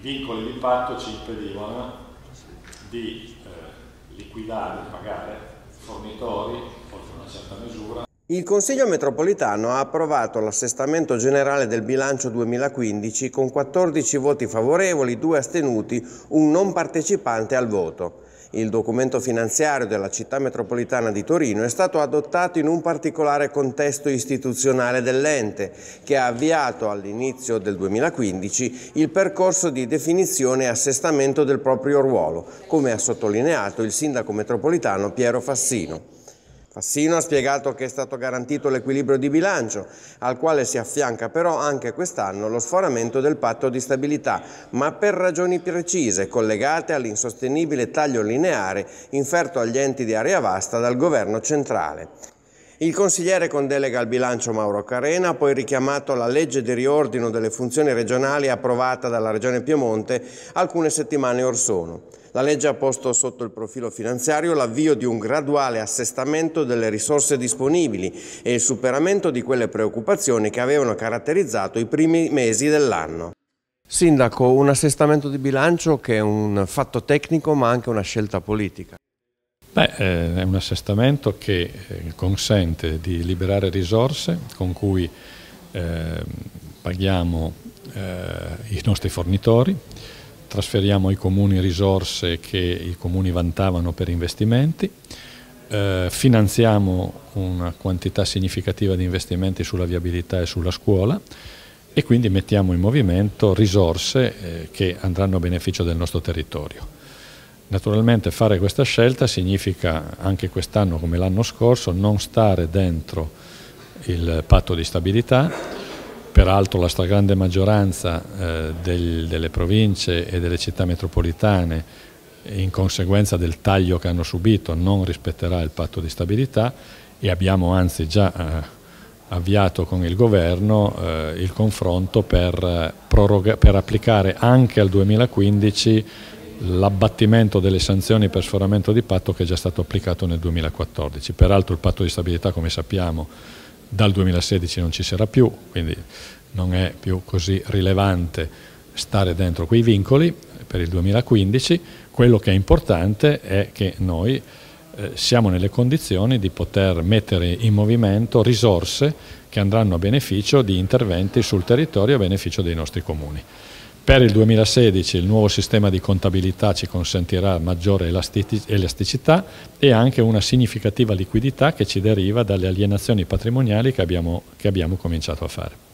vincoli di patto ci impedivano di eh, liquidare, pagare fornitori, oltre una certa misura. Il Consiglio metropolitano ha approvato l'assestamento generale del bilancio 2015 con 14 voti favorevoli, 2 astenuti, un non partecipante al voto. Il documento finanziario della città metropolitana di Torino è stato adottato in un particolare contesto istituzionale dell'ente che ha avviato all'inizio del 2015 il percorso di definizione e assestamento del proprio ruolo, come ha sottolineato il sindaco metropolitano Piero Fassino. Fassino ha spiegato che è stato garantito l'equilibrio di bilancio, al quale si affianca però anche quest'anno lo sforamento del patto di stabilità, ma per ragioni precise collegate all'insostenibile taglio lineare inferto agli enti di area vasta dal governo centrale. Il consigliere con delega al bilancio Mauro Carena ha poi richiamato la legge di riordino delle funzioni regionali approvata dalla Regione Piemonte alcune settimane or sono. La legge ha posto sotto il profilo finanziario l'avvio di un graduale assestamento delle risorse disponibili e il superamento di quelle preoccupazioni che avevano caratterizzato i primi mesi dell'anno. Sindaco, un assestamento di bilancio che è un fatto tecnico ma anche una scelta politica. Beh, eh, è un assestamento che eh, consente di liberare risorse con cui eh, paghiamo eh, i nostri fornitori, trasferiamo ai comuni risorse che i comuni vantavano per investimenti, eh, finanziamo una quantità significativa di investimenti sulla viabilità e sulla scuola e quindi mettiamo in movimento risorse eh, che andranno a beneficio del nostro territorio. Naturalmente fare questa scelta significa anche quest'anno come l'anno scorso non stare dentro il patto di stabilità, peraltro la stragrande maggioranza eh, del, delle province e delle città metropolitane in conseguenza del taglio che hanno subito non rispetterà il patto di stabilità e abbiamo anzi già eh, avviato con il governo eh, il confronto per, eh, per applicare anche al 2015 l'abbattimento delle sanzioni per sforamento di patto che è già stato applicato nel 2014. Peraltro il patto di stabilità, come sappiamo, dal 2016 non ci sarà più, quindi non è più così rilevante stare dentro quei vincoli per il 2015. Quello che è importante è che noi eh, siamo nelle condizioni di poter mettere in movimento risorse che andranno a beneficio di interventi sul territorio a beneficio dei nostri comuni. Per il 2016 il nuovo sistema di contabilità ci consentirà maggiore elasticità e anche una significativa liquidità che ci deriva dalle alienazioni patrimoniali che abbiamo, che abbiamo cominciato a fare.